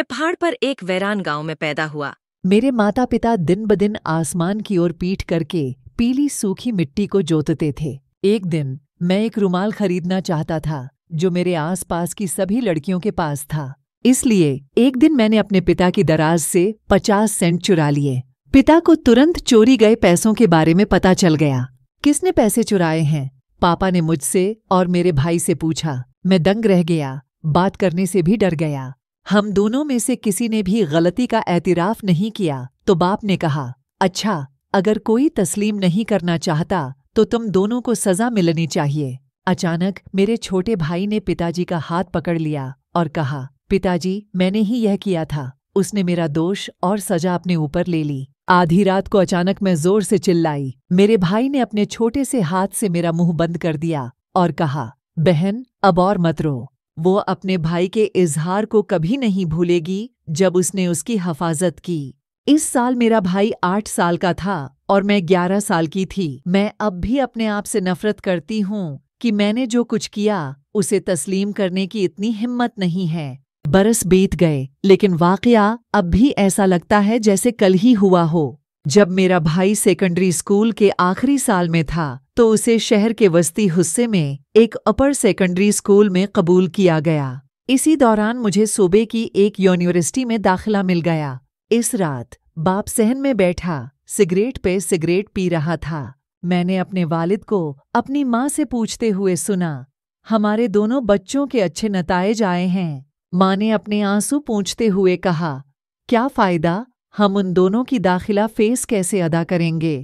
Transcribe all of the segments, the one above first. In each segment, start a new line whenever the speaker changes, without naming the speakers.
मैं पहाड़ पर एक वैरान गांव में पैदा हुआ मेरे माता पिता दिन ब दिन आसमान की ओर पीठ करके पीली सूखी मिट्टी को जोतते थे एक दिन मैं एक रुमाल खरीदना चाहता था जो मेरे आसपास की सभी लड़कियों के पास था इसलिए एक दिन मैंने अपने पिता की दराज से पचास सेंट चुरा लिए पिता को तुरंत चोरी गए पैसों के बारे में पता चल गया किसने पैसे चुराए हैं पापा ने मुझसे और मेरे भाई से पूछा मैं दंग रह गया बात करने से भी डर गया हम दोनों में से किसी ने भी गलती का एतराफ नहीं किया तो बाप ने कहा अच्छा अगर कोई तस्लीम नहीं करना चाहता तो तुम दोनों को सजा मिलनी चाहिए अचानक मेरे छोटे भाई ने पिताजी का हाथ पकड़ लिया और कहा पिताजी मैंने ही यह किया था उसने मेरा दोष और सजा अपने ऊपर ले ली आधी रात को अचानक मैं जोर से चिल्लाई मेरे भाई ने अपने छोटे से हाथ से मेरा मुंह बंद कर दिया और कहा बहन अब और मत रो वो अपने भाई के इजहार को कभी नहीं भूलेगी जब उसने उसकी हफाजत की इस साल मेरा भाई आठ साल का था और मैं ग्यारह साल की थी मैं अब भी अपने आप से नफरत करती हूँ कि मैंने जो कुछ किया उसे तस्लीम करने की इतनी हिम्मत नहीं है बरस बीत गए लेकिन वाकया अब भी ऐसा लगता है जैसे कल ही हुआ हो जब मेरा भाई सेकेंडरी स्कूल के आखिरी साल में था तो उसे शहर के वस्ती हिस्से में एक अपर सेकेंडरी स्कूल में कबूल किया गया इसी दौरान मुझे सूबे की एक यूनिवर्सिटी में दाखिला मिल गया इस रात बाप सहन में बैठा सिगरेट पे सिगरेट पी रहा था मैंने अपने वालिद को अपनी माँ से पूछते हुए सुना हमारे दोनों बच्चों के अच्छे नतज आए हैं माँ ने अपने आंसू पूछते हुए कहा क्या फ़ायदा हम उन दोनों की दाखिला फ़ेस कैसे अदा करेंगे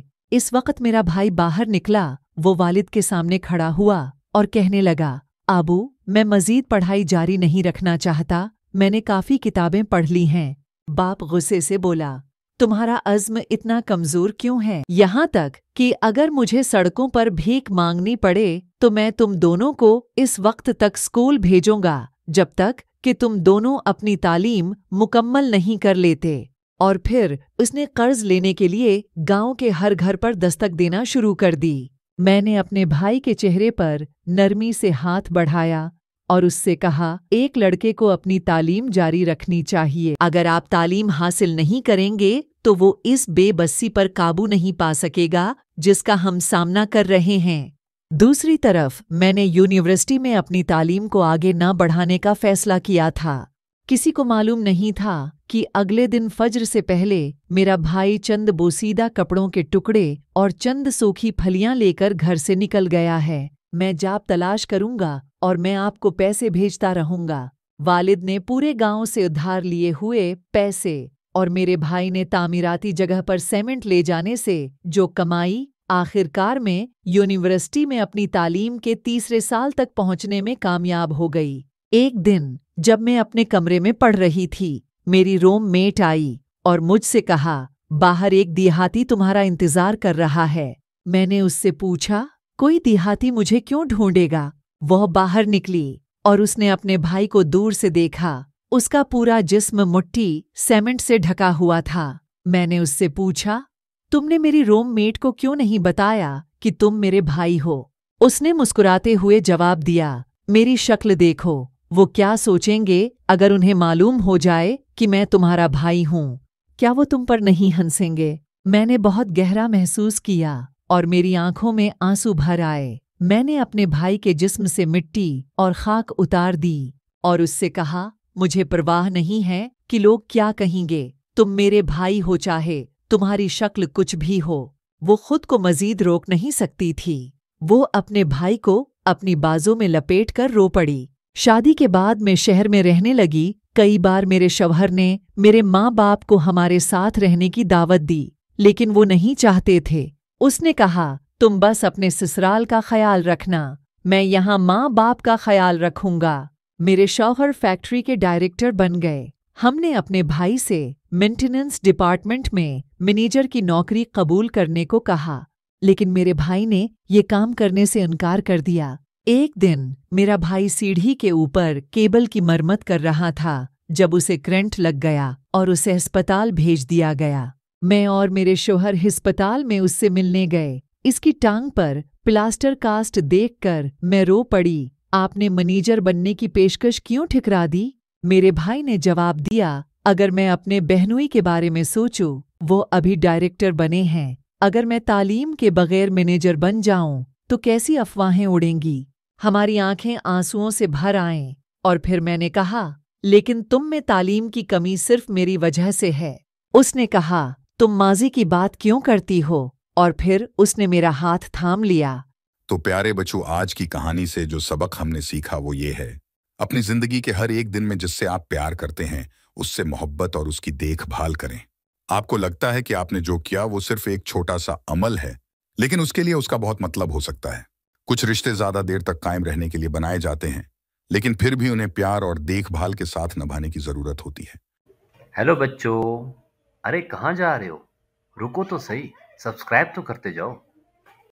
इस वक्त मेरा भाई बाहर निकला वो वालिद के सामने खड़ा हुआ और कहने लगा आबू मैं मजीद पढ़ाई जारी नहीं रखना चाहता मैंने काफ़ी किताबें पढ़ ली हैं बाप गुस्से से बोला तुम्हारा अज़्म इतना कमज़ोर क्यों है यहाँ तक कि अगर मुझे सड़कों पर भीख मांगनी पड़े तो मैं तुम दोनों को इस वक्त तक स्कूल भेजूंगा जब तक कि तुम दोनों अपनी तालीम मुकम्मल नहीं कर लेते और फिर उसने कर्ज लेने के लिए गांव के हर घर पर दस्तक देना शुरू कर दी मैंने अपने भाई के चेहरे पर नरमी से हाथ बढ़ाया और उससे कहा एक लड़के को अपनी तालीम जारी रखनी चाहिए अगर आप तालीम हासिल नहीं करेंगे तो वो इस बेबसी पर काबू नहीं पा सकेगा जिसका हम सामना कर रहे हैं दूसरी तरफ मैंने यूनिवर्सिटी में अपनी तालीम को आगे न बढ़ाने का फैसला किया था किसी को मालूम नहीं था कि अगले दिन फज्र से पहले मेरा भाई चंद बोसीदा कपड़ों के टुकड़े और चंद सूखी फलियां लेकर घर से निकल गया है मैं जाप तलाश करूंगा और मैं आपको पैसे भेजता रहूंगा वालिद ने पूरे गांव से उधार लिए हुए पैसे और मेरे भाई ने तामीराती जगह पर सीमेंट ले जाने से जो कमाई आखिरकार में यूनिवर्सिटी में अपनी तालीम के तीसरे साल तक पहुंचने में कामयाब हो गई एक दिन जब मैं अपने कमरे में पढ़ रही थी मेरी रोम मेट आई और मुझसे कहा बाहर एक दिहाती तुम्हारा इंतजार कर रहा है मैंने उससे पूछा कोई दिहाती मुझे क्यों ढूंढेगा वह बाहर निकली और उसने अपने भाई को दूर से देखा उसका पूरा जिस्म मुट्ठी सेमेंट से ढका हुआ था मैंने उससे पूछा तुमने मेरी रोम मेट को क्यों नहीं बताया कि तुम मेरे भाई हो उसने मुस्कुराते हुए जवाब दिया मेरी शक्ल देखो वो क्या सोचेंगे अगर उन्हें मालूम हो जाए कि मैं तुम्हारा भाई हूं क्या वो तुम पर नहीं हंसेंगे मैंने बहुत गहरा महसूस किया और मेरी आंखों में आंसू भर आए मैंने अपने भाई के जिस्म से मिट्टी और खाक उतार दी और उससे कहा मुझे परवाह नहीं है कि लोग क्या कहेंगे तुम मेरे भाई हो चाहे तुम्हारी शक्ल कुछ भी हो वो खुद को मजीद रोक नहीं सकती थी वो अपने भाई को अपनी बाजों में लपेट कर रो पड़ी शादी के बाद मैं शहर में रहने लगी कई बार मेरे शवहर ने मेरे माँ बाप को हमारे साथ रहने की दावत दी लेकिन वो नहीं चाहते थे उसने कहा तुम बस अपने ससुराल का ख्याल रखना मैं यहाँ माँ बाप का ख्याल रखूंगा मेरे शौहर फैक्ट्री के डायरेक्टर बन गए हमने अपने भाई से मेंटेनेंस डिपार्टमेंट में मैनेजर की नौकरी कबूल करने को कहा लेकिन मेरे भाई ने ये काम करने से इनकार कर दिया एक दिन मेरा भाई सीढ़ी के ऊपर केबल की मरम्मत कर रहा था जब उसे करंट लग गया और उसे अस्पताल भेज दिया गया मैं और मेरे शोहर अस्पताल में उससे मिलने गए इसकी टांग पर प्लास्टर कास्ट देखकर मैं रो पड़ी आपने मैनेजर बनने की पेशकश क्यों ठिकरा दी मेरे भाई ने जवाब दिया अगर मैं अपने बहनोई के बारे में सोचूं, वो अभी डायरेक्टर बने हैं अगर मैं तालीम के बगैर मैनेजर बन जाऊं तो कैसी अफवाहें उड़ेंगी हमारी आंखें आंसुओं से भर आएं और फिर मैंने कहा लेकिन तुम में तालीम की कमी सिर्फ मेरी वजह से है उसने कहा तुम माजी की बात क्यों करती हो और फिर उसने मेरा हाथ थाम लिया तो प्यारे बच्चों आज की कहानी से जो सबक हमने सीखा वो ये है अपनी जिंदगी के हर एक दिन में जिससे आप प्यार करते हैं उससे मोहब्बत और उसकी देखभाल करें आपको लगता है कि आपने जो किया वो सिर्फ एक छोटा सा अमल है लेकिन उसके लिए उसका बहुत मतलब हो सकता है कुछ रिश्ते ज्यादा देर तक कायम रहने के लिए बनाए जाते हैं लेकिन फिर भी उन्हें प्यार और देखभाल के साथ निभाने की जरूरत होती है हेलो बच्चों अरे कहाँ जा रहे हो रुको तो सही सब्सक्राइब तो करते जाओ